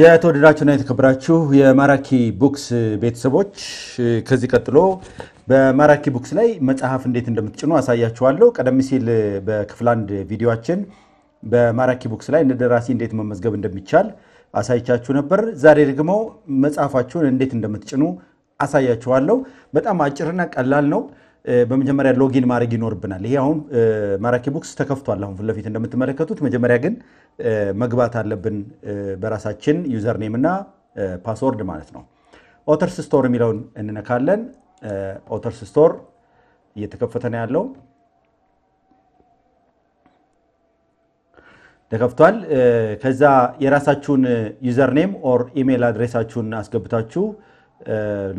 የተወደዳችሁና የተከበራችሁ የማራኪ ቡክስ ቤተሰቦች ከዚህ ቀጥሎ በማራኪ ቡክስ ላይ መጽሐፍ እንዴት እንደምትጭኑ አሳያችኋለሁ። ቀደም ሲል በክፍል አንድ ቪዲዮችን በማራኪ ቡክስ ላይ እንደደራሲ እንዴት መመዝገብ እንደሚቻል አሳይቻችሁ ነበር። ዛሬ ደግሞ መጽሐፋችሁን እንዴት እንደምትጭኑ አሳያችኋለሁ። በጣም አጭርና ቀላል ነው። በመጀመሪያ ሎጊን ማድረግ ይኖርብናል። ይሄ አሁን ማራኪ ቡክስ ተከፍቷል አሁን ፊት ለፊት እንደምትመለከቱት። መጀመሪያ ግን መግባት አለብን በራሳችን ዩዘርኔም እና ፓስወርድ ማለት ነው። ኦተርስ ስቶር የሚለውን እንነካለን። ኦተርስ ስቶር እየተከፈተ ነው ያለው። ተከፍቷል። ከዛ የራሳችሁን ዩዘርኔም ኦር ኢሜይል አድሬሳችሁን አስገብታችሁ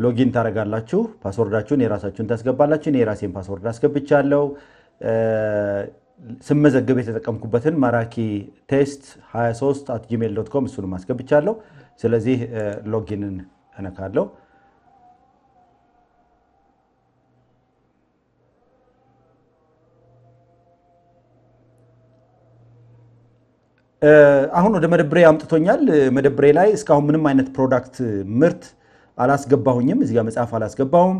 ሎጊን ታደርጋላችሁ። ፓስወርዳችሁን የራሳችሁን ታስገባላችሁ። እኔ የራሴን ፓስወርድ አስገብቻለሁ። ስመዘገብ የተጠቀምኩበትን ማራኪ ቴስት 23 አት ጂሜል ዶት ኮም እሱንም አስገብቻለሁ። ስለዚህ ሎጊንን እነካለሁ። አሁን ወደ መደብሬ አምጥቶኛል። መደብሬ ላይ እስካሁን ምንም አይነት ፕሮዳክት ምርት አላስገባሁኝም። እዚጋ መጽሐፍ አላስገባሁም።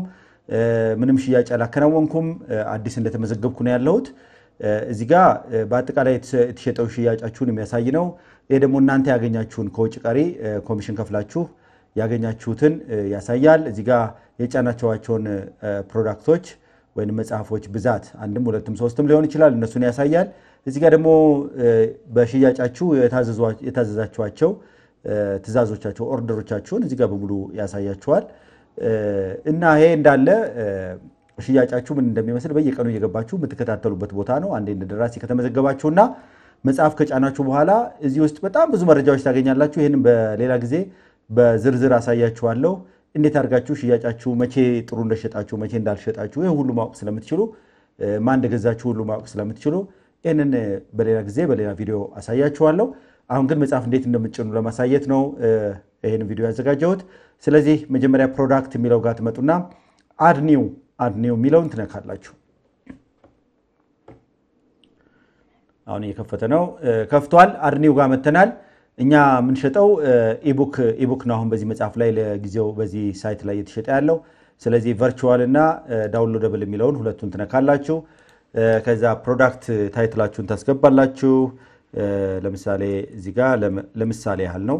ምንም ሽያጭ አላከናወንኩም። አዲስ እንደተመዘገብኩ ነው ያለሁት። እዚህ በአጠቃላይ የተሸጠው ሽያጫችሁን የሚያሳይ ነው። ይህ ደግሞ እናንተ ያገኛችሁን ከውጭ ቀሪ ኮሚሽን ከፍላችሁ ያገኛችሁትን ያሳያል። እዚህ የጫናቸዋቸውን ፕሮዳክቶች ወይም መጽሐፎች ብዛት አንድም ሁለትም ሶስትም ሊሆን ይችላል። እነሱን ያሳያል። እዚህ ጋር ደግሞ በሽያጫችሁ የታዘዛቸዋቸው ትእዛዞቻቸው ኦርደሮቻቸውን እዚህ ጋር በሙሉ ያሳያቸዋል እና ይሄ እንዳለ ሽያጫችሁ ምን እንደሚመስል በየቀኑ እየገባችሁ የምትከታተሉበት ቦታ ነው። አንዴ እንደ ደራሲ ከተመዘገባችሁና መጽሐፍ ከጫናችሁ በኋላ እዚህ ውስጥ በጣም ብዙ መረጃዎች ታገኛላችሁ። ይህንም በሌላ ጊዜ በዝርዝር አሳያችኋለሁ። እንዴት አድርጋችሁ ሽያጫችሁ መቼ ጥሩ እንደሸጣችሁ፣ መቼ እንዳልሸጣችሁ ይህ ሁሉ ማወቅ ስለምትችሉ ማን እንደገዛችሁ ሁሉ ማወቅ ስለምትችሉ ይህንን በሌላ ጊዜ በሌላ ቪዲዮ አሳያችኋለሁ። አሁን ግን መጽሐፍ እንዴት እንደምትጭኑ ለማሳየት ነው ይህን ቪዲዮ ያዘጋጀሁት። ስለዚህ መጀመሪያ ፕሮዳክት የሚለው ጋር ትመጡና አድኒው አድኒው የሚለውን ትነካላችሁ። አሁን እየከፈተ ነው። ከፍቷል። አድኒው ጋር መተናል። እኛ የምንሸጠው ኢቡክ ኢቡክ ነው። አሁን በዚህ መጽሐፍ ላይ ለጊዜው በዚህ ሳይት ላይ እየተሸጠ ያለው። ስለዚህ ቨርቹዋል እና ዳውንሎደብል የሚለውን ሁለቱን ትነካላችሁ። ከዛ ፕሮዳክት ታይትላችሁን ታስገባላችሁ። ለምሳሌ እዚህ ጋ ለምሳሌ ያህል ነው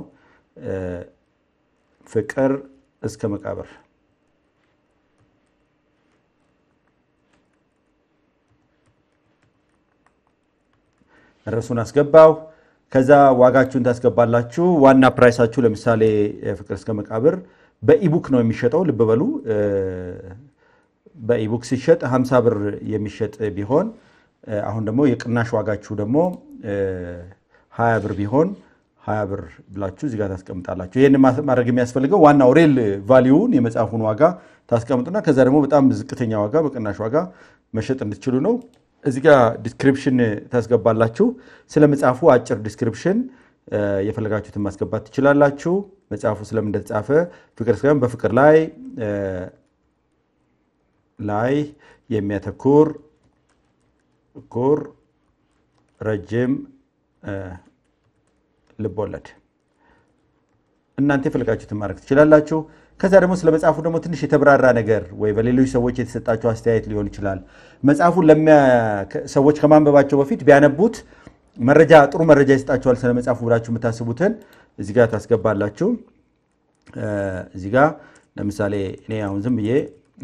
ፍቅር እስከ መቃብር ርዕሱን አስገባው። ከዛ ዋጋችሁን ታስገባላችሁ። ዋና ፕራይሳችሁ ለምሳሌ ፍቅር እስከ መቃብር በኢቡክ ነው የሚሸጠው። ልብ በሉ በኢቡክ ሲሸጥ 50 ብር የሚሸጥ ቢሆን አሁን ደግሞ የቅናሽ ዋጋችሁ ደግሞ ሀያ ብር ቢሆን ሀያ ብር ብላችሁ እዚጋ ታስቀምጣላችሁ። ይህን ማድረግ የሚያስፈልገው ዋናው ሬል ቫሊዩን የመጽሐፉን ዋጋ ታስቀምጡና ከዛ ደግሞ በጣም ዝቅተኛ ዋጋ በቅናሽ ዋጋ መሸጥ እንድትችሉ ነው። እዚጋ ዲስክሪፕሽን ታስገባላችሁ። ስለ መጽሐፉ አጭር ዲስክሪፕሽን የፈለጋችሁትን ማስገባት ትችላላችሁ። መጽሐፉ ስለምን እንደተጻፈ ፍቅር እስከ በፍቅር ላይ ላይ የሚያተኩር ኩር ረጅም ልቦለድ እናንተ የፈለጋችሁትን ማድረግ ትችላላችሁ። ከዛ ደግሞ ስለ መጽሐፉ ደግሞ ትንሽ የተብራራ ነገር ወይ በሌሎች ሰዎች የተሰጣቸው አስተያየት ሊሆን ይችላል። መጽሐፉን ሰዎች ከማንበባቸው በፊት ቢያነቡት መረጃ ጥሩ መረጃ ይሰጣቸዋል። ስለ መጽሐፉ ብላችሁ የምታስቡትን እዚህ ጋር ታስገባላችሁ። እዚህ ጋር ለምሳሌ እኔ አሁን ዝም ብዬ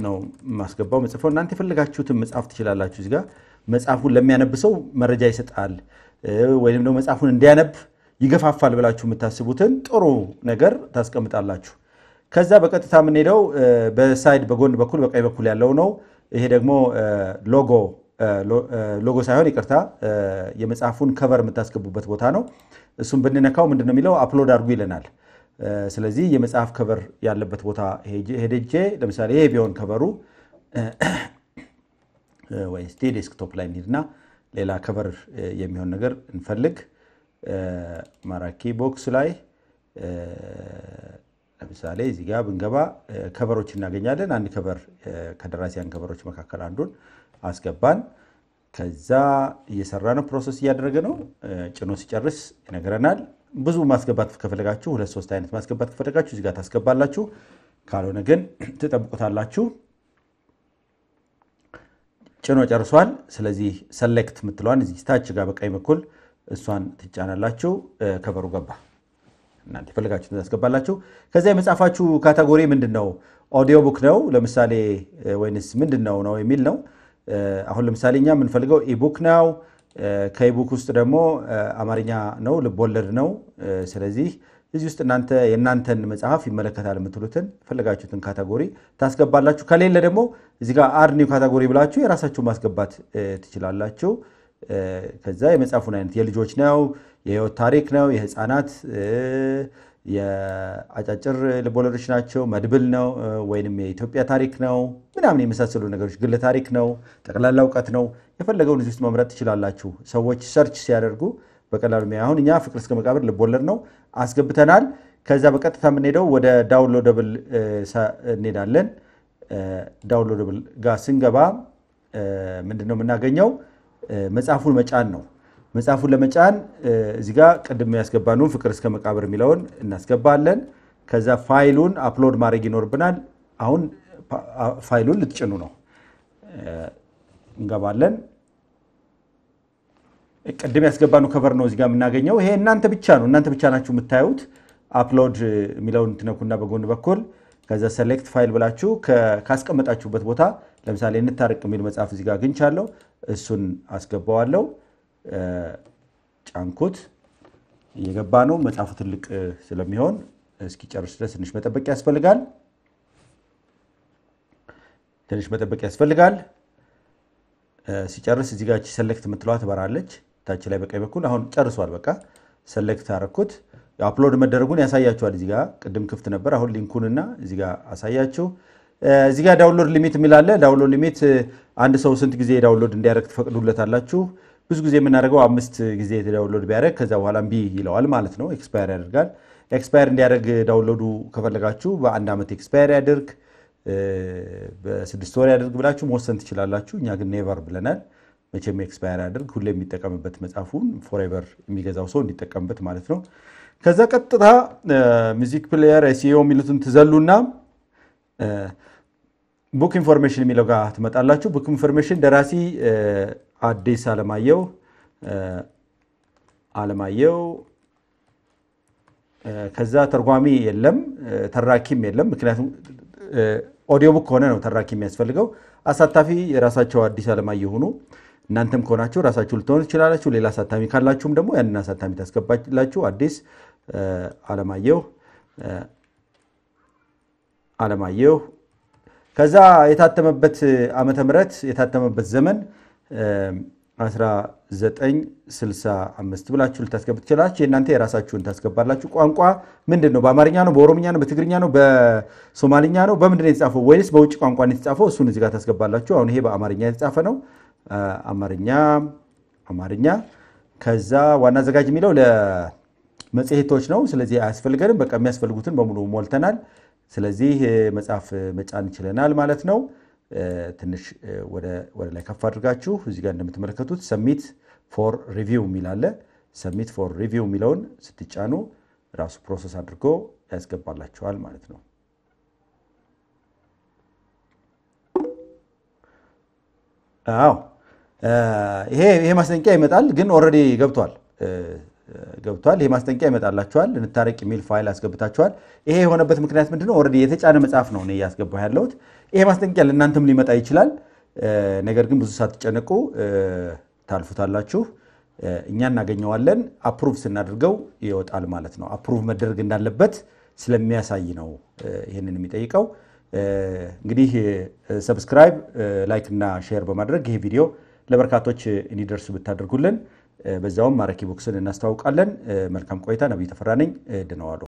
ነው የማስገባው መጽፈው እናንተ የፈለጋችሁትን መጽሐፍ ትችላላችሁ እዚህ ጋር መጽሐፉን ለሚያነብ ሰው መረጃ ይሰጣል ወይም ደግሞ መጽሐፉን እንዲያነብ ይገፋፋል ብላችሁ የምታስቡትን ጥሩ ነገር ታስቀምጣላችሁ። ከዛ በቀጥታ የምንሄደው በሳይድ በጎን በኩል በቀኝ በኩል ያለው ነው። ይሄ ደግሞ ሎጎ ሎጎ ሳይሆን ይቅርታ፣ የመጽሐፉን ከቨር የምታስገቡበት ቦታ ነው። እሱም ብንነካው ምንድነው ነው የሚለው አፕሎድ አድርጉ ይለናል። ስለዚህ የመጽሐፍ ከቨር ያለበት ቦታ ሄጄ ለምሳሌ ይሄ ቢሆን ከቨሩ ወይስ ዴስክቶፕ ላይ እንሂድና ሌላ ከቨር የሚሆን ነገር እንፈልግ። ማራኪ ቦክስ ላይ ለምሳሌ እዚህ ጋ ብንገባ ከቨሮች እናገኛለን። አንድ ከቨር ከደራሲያን ከቨሮች መካከል አንዱን አስገባን። ከዛ እየሰራ ነው፣ ፕሮሰስ እያደረገ ነው። ጭኖ ሲጨርስ ይነግረናል። ብዙ ማስገባት ከፈለጋችሁ ሁለት ሶስት አይነት ማስገባት ከፈለጋችሁ እዚህ ታስገባላችሁ። ካልሆነ ግን ትጠብቁታላችሁ። ጭኖ ጨርሷል። ስለዚህ ሰሌክት የምትለዋን እዚህ ታች ጋር በቀኝ በኩል እሷን ትጫናላችሁ። ከበሩ ገባ። እናንተ የፈለጋችሁትን ታስገባላችሁ። ከዚያ የመጽሐፋችሁ ካተጎሪ ምንድን ነው? ኦዲዮ ቡክ ነው ለምሳሌ ወይንስ ምንድን ነው ነው የሚል ነው። አሁን ለምሳሌ እኛ የምንፈልገው ኢቡክ ነው። ከኢቡክ ውስጥ ደግሞ አማርኛ ነው፣ ልብ ወለድ ነው። ስለዚህ እዚህ ውስጥ እናንተ የእናንተን መጽሐፍ ይመለከታል የምትሉትን ፈለጋችሁትን ካታጎሪ ታስገባላችሁ። ከሌለ ደግሞ እዚህ ጋር አድ ኒው ካታጎሪ ብላችሁ የራሳችሁን ማስገባት ትችላላችሁ። ከዛ የመጽሐፉን አይነት የልጆች ነው፣ የህይወት ታሪክ ነው፣ የህፃናት፣ የአጫጭር ልቦለዶች ናቸው፣ መድብል ነው ወይንም የኢትዮጵያ ታሪክ ነው ምናምን የመሳሰሉ ነገሮች፣ ግለ ታሪክ ነው፣ ጠቅላላ እውቀት ነው። የፈለገውን እዚህ ውስጥ መምረጥ ትችላላችሁ። ሰዎች ሰርች ሲያደርጉ በቀላሉ አሁን እኛ ፍቅር እስከ መቃብር ልቦለድ ነው አስገብተናል። ከዛ በቀጥታ የምንሄደው ወደ ዳውንሎደብል እንሄዳለን። ዳውንሎደብል ጋር ስንገባ ምንድን ነው የምናገኘው? መጽሐፉን መጫን ነው። መጽሐፉን ለመጫን እዚህ ጋ ቅድም ያስገባነውን ፍቅር እስከ መቃብር የሚለውን እናስገባለን። ከዛ ፋይሉን አፕሎድ ማድረግ ይኖርብናል። አሁን ፋይሉን ልትጭኑ ነው። እንገባለን ቅድም ያስገባነው ከቨር ነው እዚጋ የምናገኘው። ይሄ እናንተ ብቻ ነው፣ እናንተ ብቻ ናችሁ የምታዩት። አፕሎድ የሚለውን ትነኩና በጎን በኩል ከዛ ሴሌክት ፋይል ብላችሁ ካስቀመጣችሁበት ቦታ ለምሳሌ እንታርቅ የሚል መጽሐፍ እዚጋ አግኝቻለሁ። እሱን አስገባዋለሁ፣ ጫንኩት። እየገባ ነው። መጽሐፉ ትልቅ ስለሚሆን እስኪጨርስ ድረስ ትንሽ መጠበቅ ያስፈልጋል። ትንሽ መጠበቅ ያስፈልጋል። ሲጨርስ እዚጋች ሴሌክት የምትለዋ ትበራለች። ታች ላይ በቀኝ በኩል አሁን ጨርሷል። በቃ ሰሌክት አረኩት። አፕሎድ መደረጉን ያሳያችኋል። እዚጋ ቅድም ክፍት ነበር። አሁን ሊንኩንና እዚጋ አሳያችሁ። እዚጋ ዳውንሎድ ሊሚት የሚላለ ዳውንሎድ ሊሚት አንድ ሰው ስንት ጊዜ ዳውንሎድ እንዲያደርግ ትፈቅዱለት አላችሁ? ብዙ ጊዜ የምናደርገው አምስት ጊዜ ዳውንሎድ ቢያደረግ ከዛ በኋላ እምቢ ይለዋል ማለት ነው። ኤክስፓየር ያደርጋል። ኤክስፓየር እንዲያደርግ ዳውንሎዱ ከፈለጋችሁ በአንድ ዓመት ኤክስፓየር ያደርግ፣ በስድስት ወር ያደርግ ብላችሁ መወሰን ትችላላችሁ። እኛ ግን ኔቨር ብለናል። መቼም ኤክስፓየር አያደርግ ሁሌ የሚጠቀምበት መጽሐፉን ፎሬቨር የሚገዛው ሰው እንዲጠቀምበት ማለት ነው። ከዛ ቀጥታ ሚዚክ ፕሌየር ኤስኢኦ የሚሉትን ትዘሉና ቡክ ኢንፎርሜሽን የሚለው ጋር ትመጣላችሁ። ቡክ ኢንፎርሜሽን ደራሲ አዲስ አለማየሁ አለማየሁ ከዛ ተርጓሚ የለም፣ ተራኪም የለም። ምክንያቱም ኦዲዮ ቡክ ከሆነ ነው ተራኪ የሚያስፈልገው። አሳታፊ የራሳቸው አዲስ አለማየሁ ሆኑ። እናንተም ከሆናችሁ ራሳችሁ ልትሆኑ ትችላላችሁ። ሌላ አሳታሚ ካላችሁም ደግሞ ያንን አሳታሚ ታስገባላችሁ። አዲስ አለማየሁ አለማየሁ ከዛ የታተመበት ዓመተ ምሕረት የታተመበት ዘመን 1965 ብላችሁ ልታስገቡ ትችላላችሁ። የእናንተ የራሳችሁን ታስገባላችሁ። ቋንቋ ምንድን ነው? በአማርኛ ነው? በኦሮምኛ ነው? በትግርኛ ነው? በሶማሊኛ ነው? በምንድን ነው የተጻፈው? ወይስ በውጭ ቋንቋ ነው የተጻፈው? እሱን ዚጋ ታስገባላችሁ። አሁን ይሄ በአማርኛ የተጻፈ ነው። አማርኛ አማርኛ ከዛ ዋና አዘጋጅ የሚለው ለመጽሔቶች ነው። ስለዚህ አያስፈልገንም። በቃ የሚያስፈልጉትን በሙሉ ሞልተናል። ስለዚህ መጽሐፍ መጫን ችለናል ማለት ነው። ትንሽ ወደ ላይ ከፍ አድርጋችሁ እዚህ ጋር እንደምትመለከቱት ሰሚት ፎር ሪቪው የሚል አለ። ሰሚት ፎር ሪቪው የሚለውን ስትጫኑ ራሱ ፕሮሰስ አድርጎ ያስገባላችኋል ማለት ነው። አዎ ይሄ ይሄ ማስጠንቀቂያ ይመጣል፣ ግን ኦልሬዲ ገብቷል ገብቷል። ይሄ ማስጠንቀቂያ ይመጣላችኋል፣ የሚል ፋይል አስገብታችኋል። ይሄ የሆነበት ምክንያት ምንድነው? ኦልሬዲ የተጫነ መጽሐፍ ነው እኔ እያስገባሁ ያለሁት። ይሄ ማስጠንቀቂያ ለእናንተም ሊመጣ ይችላል፣ ነገር ግን ብዙ ሳትጨነቁ ታልፉታላችሁ። እኛ እናገኘዋለን። አፕሩቭ ስናደርገው ይወጣል ማለት ነው። አፕሩቭ መደረግ እንዳለበት ስለሚያሳይ ነው ይህንን የሚጠይቀው። እንግዲህ ሰብስክራይብ፣ ላይክ እና ሼር በማድረግ ይሄ ቪዲዮ ለበርካቶች እንዲደርሱ ብታደርጉልን በዛውም ማራኪ ቦክስን እናስተዋውቃለን። መልካም ቆይታ። ነብይ ተፈራ ነኝ። ድነዋሉ